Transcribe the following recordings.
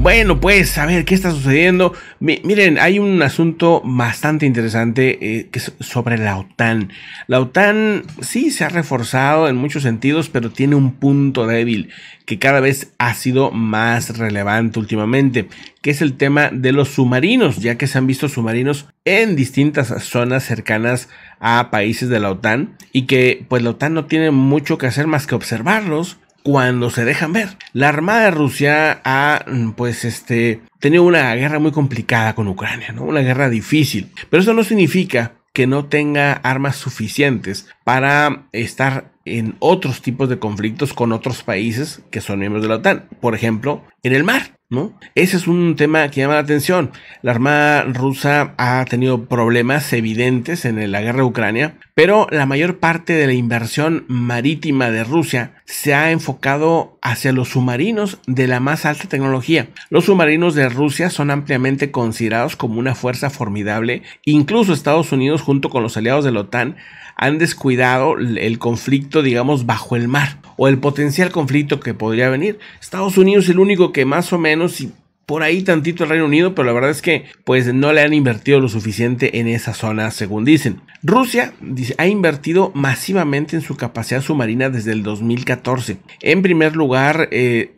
Bueno, pues a ver qué está sucediendo. miren, hay un asunto bastante interesante eh, que es sobre la OTAN. La OTAN sí se ha reforzado en muchos sentidos, pero tiene un punto débil que cada vez ha sido más relevante últimamente, que es el tema de los submarinos, ya que se han visto submarinos en distintas zonas cercanas a países de la OTAN y que pues la OTAN no tiene mucho que hacer más que observarlos cuando se dejan ver. La Armada de Rusia ha, mm, pues, este, tenido una guerra muy complicada con Ucrania, ¿no? Una guerra difícil. Pero eso no significa que no tenga armas suficientes para estar en otros tipos de conflictos con otros países que son miembros de la OTAN. Por ejemplo, en el mar. ¿no? Ese es un tema que llama la atención. La Armada rusa ha tenido problemas evidentes en la guerra de Ucrania, pero la mayor parte de la inversión marítima de Rusia se ha enfocado hacia los submarinos de la más alta tecnología. Los submarinos de Rusia son ampliamente considerados como una fuerza formidable. Incluso Estados Unidos, junto con los aliados de la OTAN, han descuidado el conflicto, digamos, bajo el mar o el potencial conflicto que podría venir. Estados Unidos es el único que más o menos y por ahí tantito el Reino Unido, pero la verdad es que pues no le han invertido lo suficiente en esa zona, según dicen. Rusia ha invertido masivamente en su capacidad submarina desde el 2014. En primer lugar, eh,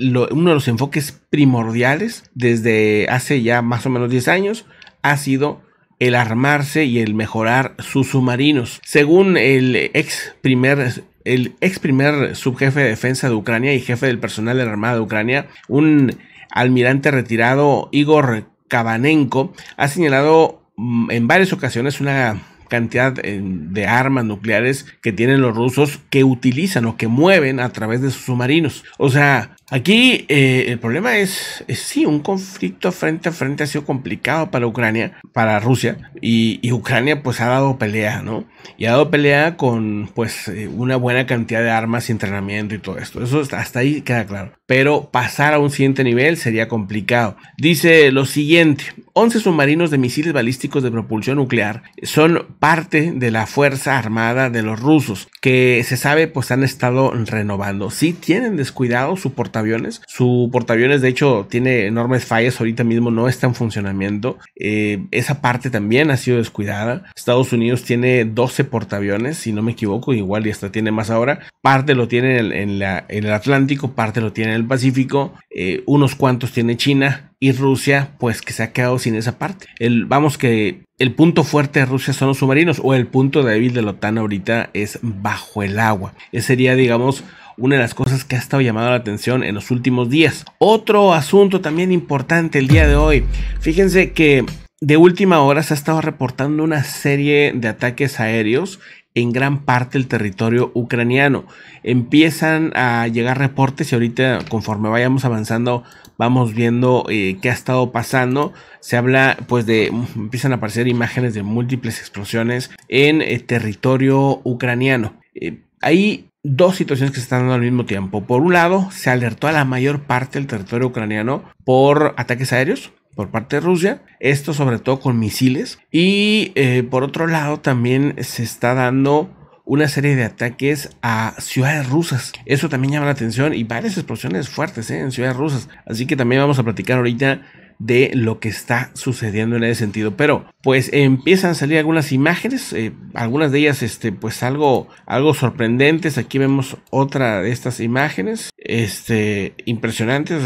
uno de los enfoques primordiales desde hace ya más o menos 10 años ha sido el armarse y el mejorar sus submarinos. Según el ex primer el ex primer subjefe de defensa de Ucrania y jefe del personal de la Armada de Ucrania, un almirante retirado Igor Kabanenko, ha señalado mm, en varias ocasiones una cantidad eh, de armas nucleares que tienen los rusos que utilizan o que mueven a través de sus submarinos. O sea, Aquí eh, el problema es, sí, un conflicto frente a frente ha sido complicado para Ucrania, para Rusia, y, Ucrania pues ha dado pelea, ¿no? Y ha dado pelea con pues eh, una buena cantidad de armas y entrenamiento y todo esto. Eso hasta ahí queda claro. Pero pasar a un siguiente nivel sería complicado. Dice lo siguiente, 11 submarinos de misiles balísticos de propulsión nuclear son parte de la Fuerza Armada de los rusos, que se sabe pues han estado renovando. Sí tienen descuidado su portal aviones, Su portaaviones, de hecho, tiene enormes fallas. Ahorita mismo no está en funcionamiento. Eh, esa parte también ha sido descuidada. Estados Unidos tiene 12 portaaviones, si no me equivoco, igual y hasta tiene más ahora. Parte lo tiene en, el Atlántico, parte lo tiene en el Pacífico. Eh, unos cuantos tiene China y Rusia, pues que se ha quedado sin esa parte. El, vamos que el punto fuerte de Rusia son los submarinos o el punto débil de la OTAN ahorita es bajo el agua. Ese sería, digamos, una de las cosas que ha estado llamando la atención en los últimos días. Otro asunto también importante el día de hoy. Fíjense que de última hora se ha estado reportando una serie de ataques aéreos en gran parte del territorio ucraniano. Empiezan a llegar reportes y ahorita conforme vayamos avanzando vamos viendo eh, qué ha estado pasando. Se habla pues de, empiezan a aparecer imágenes de múltiples explosiones en eh, territorio ucraniano. Eh, ahí dos situaciones que se están dando al mismo tiempo. Por un lado, se alertó a la mayor parte del territorio ucraniano por ataques aéreos por parte de Rusia, esto sobre todo con misiles. Y eh, por otro lado, también se está dando una serie de ataques a ciudades rusas. Eso también llama la atención y varias explosiones fuertes eh, en ciudades rusas. Así que también vamos a platicar ahorita de lo que está sucediendo en ese sentido. Pero pues empiezan a salir algunas imágenes, eh, algunas de ellas este, pues algo, algo sorprendentes. Aquí vemos otra de estas imágenes, este, impresionantes,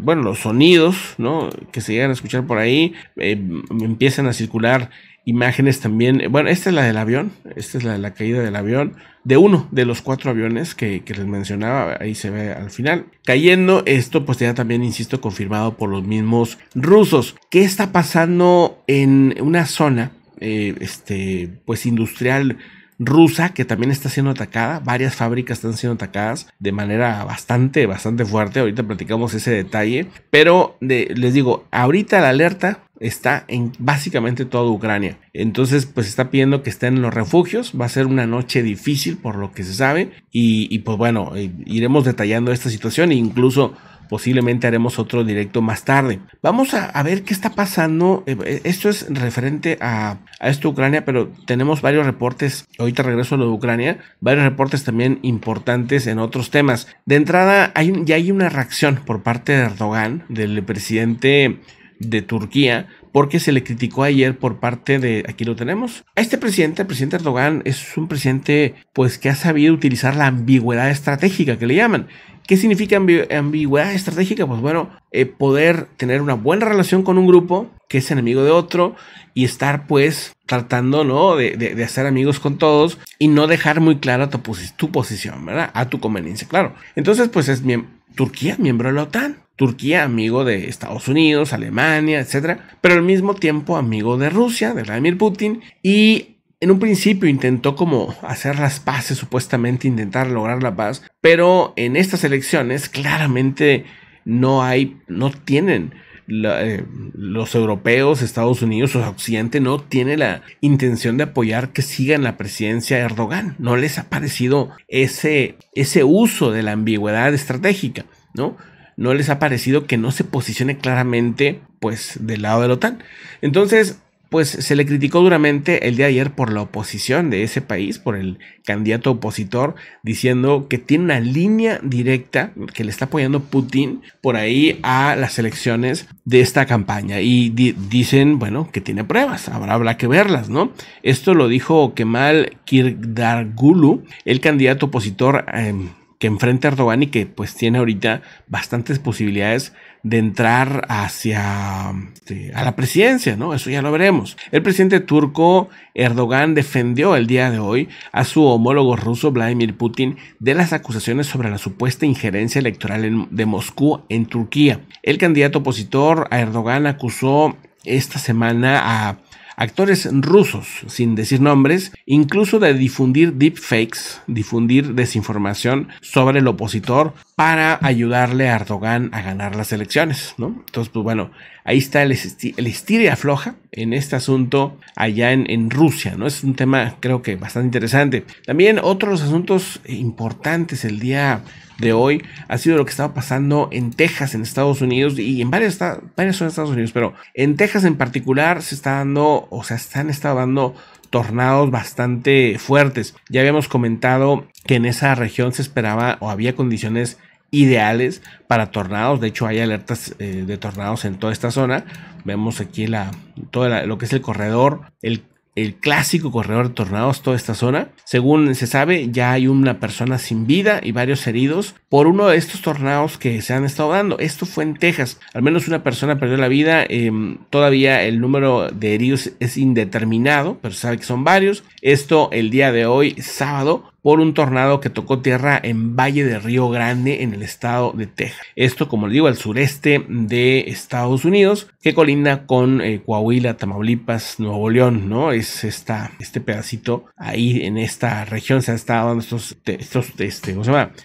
bueno, los sonidos, ¿no? Que se llegan a escuchar por ahí, eh, empiezan a circular imágenes también. Eh, bueno, esta es la del avión, esta es la de la caída del avión, de uno de los cuatro aviones que, les mencionaba, ahí se ve al final. Cayendo, esto pues ya también, insisto, confirmado por los mismos rusos. ¿Qué está pasando en una zona, eh, este, pues industrial? rusa que también está siendo atacada. Varias fábricas están siendo atacadas de manera bastante, bastante fuerte. Ahorita platicamos ese detalle. Pero les digo, ahorita la alerta está en básicamente toda Ucrania. Entonces, pues está pidiendo que estén en los refugios. Va a ser una noche difícil por lo que se sabe. Y, pues bueno, eh, iremos detallando esta situación e incluso posiblemente haremos otro directo más tarde. Vamos a, ver qué está pasando. Eh, eh, esto es referente a, a Ucrania, pero tenemos varios reportes. Ahorita regreso a lo de Ucrania. Varios reportes también importantes en otros temas. De entrada, hay, ya hay una reacción por parte de Erdogan, del presidente de Turquía porque se le criticó ayer por parte de, aquí lo tenemos, a este presidente, el presidente Erdogan, es un presidente pues que ha sabido utilizar la ambigüedad estratégica que le llaman. ¿Qué significa ambigüedad estratégica? Pues bueno, eh, poder tener una buena relación con un grupo que es enemigo de otro y estar pues tratando, ¿no? De, hacer amigos con todos y no dejar muy clara tu, tu, posición, ¿verdad? A tu conveniencia, claro. Entonces pues es bien Turquía, miembro de la OTAN. Turquía, amigo de Estados Unidos, Alemania, etc. Pero al mismo tiempo amigo de Rusia, de Vladimir Putin. Y en un principio intentó como hacer las paces, supuestamente intentar lograr la paz. Pero en estas elecciones claramente no hay, no tienen eh, los europeos, Estados Unidos, o Occidente no tiene la intención de apoyar que sigan la presidencia de Erdogan. No les ha parecido ese, ese uso de la ambigüedad estratégica, ¿no? No les ha parecido que no se posicione claramente, pues, del lado de la OTAN. Entonces, pues se le criticó duramente el día de ayer por la oposición de ese país, por el candidato opositor, diciendo que tiene una línea directa que le está apoyando Putin por ahí a las elecciones de esta campaña. Y dicen, bueno, que tiene pruebas, habrá, habrá que verlas, ¿no? Esto lo dijo Kemal Kirdargulu, el candidato opositor. Eh, que enfrenta a Erdogan y que pues tiene ahorita bastantes posibilidades de entrar hacia este, a la presidencia, ¿no? Eso ya lo veremos. El presidente turco Erdogan defendió el día de hoy a su homólogo ruso Vladimir Putin de las acusaciones sobre la supuesta injerencia electoral de Moscú en Turquía. El candidato opositor a Erdogan acusó esta semana a actores rusos, sin decir nombres, incluso de difundir deepfakes, difundir desinformación sobre el opositor para ayudarle a Erdogan a ganar las elecciones, ¿no? Entonces, pues bueno, ahí está el, el estiria floja en este asunto allá en, en, Rusia, ¿no? Es un tema creo que bastante interesante. También otros asuntos importantes el día de hoy ha sido lo que estaba pasando en Texas, en Estados Unidos y en varias, varias zonas de Estados Unidos, pero en Texas en particular se está dando, o sea, se han estado dando tornados bastante fuertes. Ya habíamos comentado que en esa región se esperaba o había condiciones ideales para tornados. De hecho, hay alertas eh, de tornados en toda esta zona. Vemos aquí la, todo lo que es el corredor, el el clásico corredor de tornados toda esta zona. Según se sabe, ya hay una persona sin vida y varios heridos por uno de estos tornados que se han estado dando. Esto fue en Texas. Al menos una persona perdió la vida. Em, todavía el número de heridos es indeterminado, pero se sabe que son varios. Esto el día de hoy, sábado, por un tornado que tocó tierra en Valle de Río Grande en el estado de Texas. Esto, como le digo, al sureste de Estados Unidos, que colinda con eh, Coahuila, Tamaulipas, Nuevo León, ¿no? Es esta, este pedacito ahí en esta región se han estado dando estos, estos este,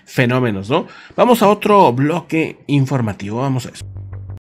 fenómenos, ¿no? Vamos a otro bloque informativo, vamos a eso.